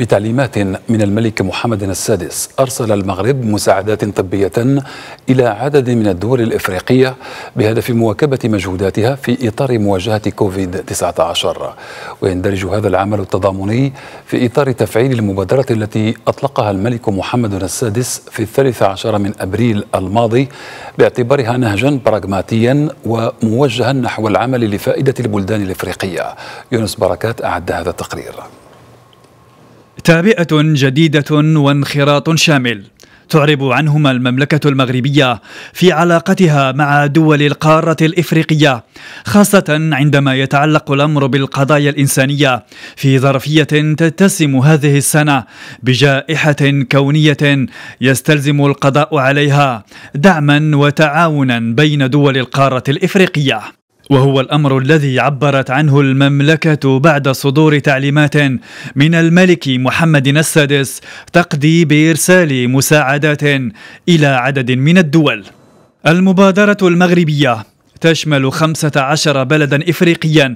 بتعليمات من الملك محمد السادس أرسل المغرب مساعدات طبية إلى عدد من الدول الإفريقية بهدف مواكبة مجهوداتها في إطار مواجهة كوفيد-19 ويندرج هذا العمل التضامني في إطار تفعيل المبادرة التي أطلقها الملك محمد السادس في الثالث عشر من أبريل الماضي باعتبارها نهجا براغماتيا وموجها نحو العمل لفائدة البلدان الإفريقية يونس بركات أعد هذا التقرير تابعة جديدة وانخراط شامل تعرب عنهما المملكة المغربية في علاقتها مع دول القارة الإفريقية خاصة عندما يتعلق الأمر بالقضايا الإنسانية في ظرفية تتسم هذه السنة بجائحة كونية يستلزم القضاء عليها دعما وتعاونا بين دول القارة الإفريقية وهو الامر الذي عبرت عنه المملكه بعد صدور تعليمات من الملك محمد السادس تقضي بارسال مساعدات الى عدد من الدول المبادرة المغربية تشمل 15 بلدا إفريقيا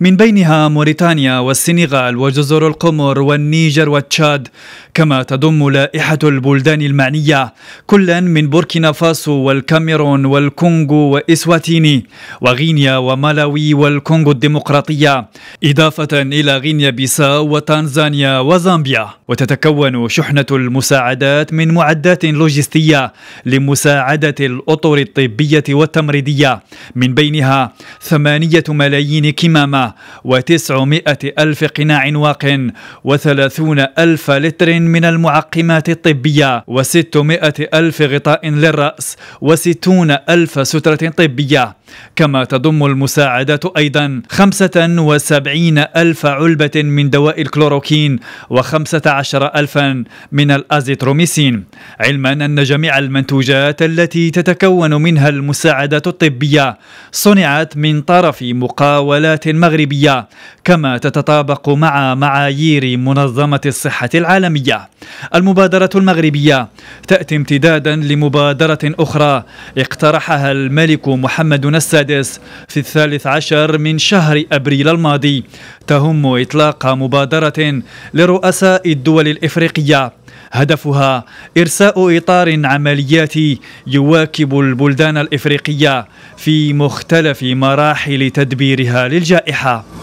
من بينها موريتانيا والسنغال وجزر القمر والنيجر والتشاد كما تضم لائحة البلدان المعنية كلا من بوركينا فاسو والكاميرون والكونغو وإسواتيني وغينيا ومالاوي والكونغو الديمقراطية إضافة إلى غينيا بيساو وتنزانيا وزامبيا وتتكون شحنة المساعدات من معدات لوجستية لمساعدة الأطر الطبية والتمريضية من بينها ثمانية ملايين كمامة وتسعمائة ألف قناع واق وثلاثون ألف لتر من المعقمات الطبية وستمائة ألف غطاء للرأس وستون ألف سترة طبية كما تضم المساعدات أيضا 75 ألف علبة من دواء الكلوروكين و15 ألفا من الأزيتروميسين علما أن جميع المنتوجات التي تتكون منها المساعدات الطبية صنعت من طرف مقاولات مغربية كما تتطابق مع معايير منظمة الصحة العالمية المبادرة المغربية تأتي امتدادا لمبادرة أخرى اقترحها الملك محمد السادس في الثالث عشر من شهر أبريل الماضي تهم إطلاق مبادرة لرؤساء الدول الإفريقية هدفها إرساء إطار عملياتي يواكب البلدان الإفريقية في مختلف مراحل تدبيرها للجائحة